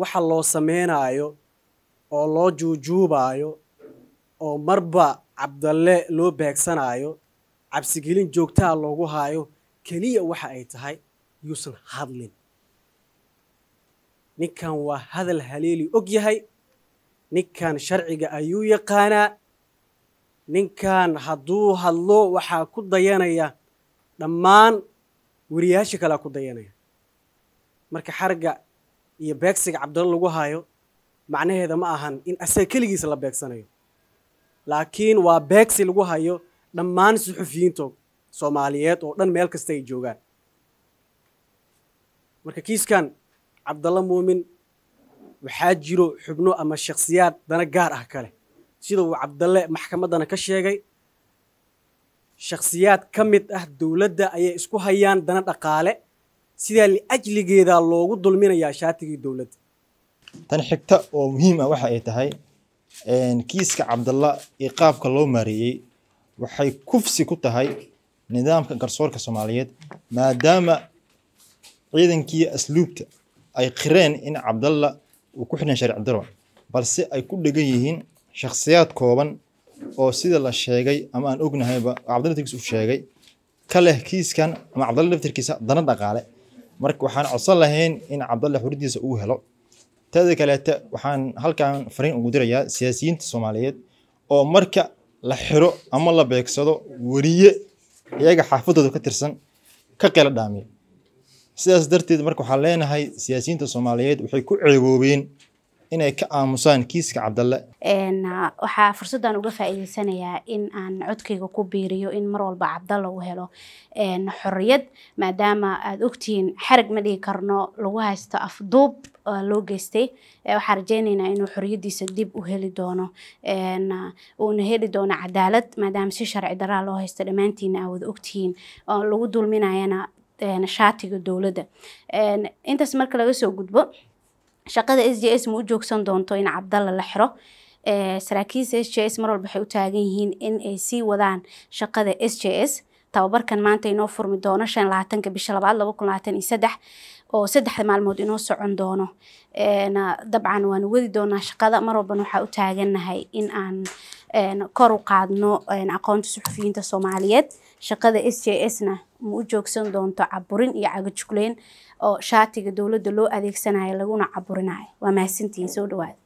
waxa loo sameynaayo oo loo juujuubaayo oo marba cabdalle loo beegsanaayo cabsigelin joogtaa ah loogu haayo keliya waxa ay tahay yuusan hadlin ninkan waa hadal haleeli og yahay ninkan sharciga ayuu yaqaanaa ninkan hadduu hadlo waxaa ku dayanaya dhammaan weriyaasha kalea ku dayanaya marka xarga iyo beegsiga cabdalla lagu hayo macnaheeda ma ahan in asaga keligiisa la beegsanayo laakiin waa beegsi lagu hayo dhammaan suxufiyiinto soomaaliyeed oo dhan meel kasta ay joogaan marka kiiskan cabdalla muumin waxaa jiro xubno ama shakhsiyaad dana gaar ah kale sida uu cabdalle maxkamaddana ka sheegay shakhsiyaad ka mid ah dowladda ayay isku hayaan dana dhaqaale sidaa liajligeedaa loogu dulminayaa shaatigii dowladda tan xigta oo muhiim ah waxa ay tahay kiiska cabdalla iyo qaabka loo maareeyey waxay kufsi ku tahay nidaamka garsoorka soomaaliyeed maadaama ciidankii asluubta ay qireen in cabdalla uu ku xidhan sharci daro balse ay ku dhegan yihiin shakhsiyaad kooban oo sida la sheegay ama aan ognahayba cabdalla naftirkiis u sheegay ka leh kiiskan ama cabdalla naftirkiisa dana dhaqaale marka waxaan codsan lahayn in cabdalla xuridiisa uu helo teeda kaleeta waxaan halkan fariin ugu dirayaa siyaasiyiinta soomaaliyeed oo marka la xiro ama la beegsado weriye iyaga xaafadooda ka tirsan ka qeela dhaamiya sidaas darteed marka waxaan leenahay siyaasiyiinta soomaaliyeed waxay ku ceegoobeen inay ka aamusaan kiiska cabdalle waxaa fursadan uga faa'iideysanayaa in aan codkayga ku biiriyo in mar walba cabdalle uu helo xorriyad maadaama aad ogtihiin xarag ma dhigi karno lagu haysto afduub loo geystay waxaa rajeynaynaa inuu xorriyaddiisa dib u heli doono uuna heli doono cadaalad maadaama si sharci daraa loo haysto dhammaantiina aad wada ogtihiin lagu dulminayana shaatiga dowladda intaas marka laga soo gudbo shaqada s j s ma u joogsan doonto in cabdalla la xiro eh, saraakiisha s j s mar walba waxay u taagan yihiin in ay sii wadaan shaqada s j s tababarkan maanta inoo furmi doono shan labaatanka bisha labaad laba kun labaatan iyo saddex oo saddexda maalmood inoo socon doono dabcan waanu wadi doonaa shaqada mar walban waxaa u taagannahay in aan kor u qaadno aqoonta suxufiyiinta soomaaliyeed shaqada s j s na ma u joogsan doonto caburin iyo cagajugleyn oo shaatiga dowladda loo adeegsanayo laguna caburinayo waa mahadsantihiin soo dhawaada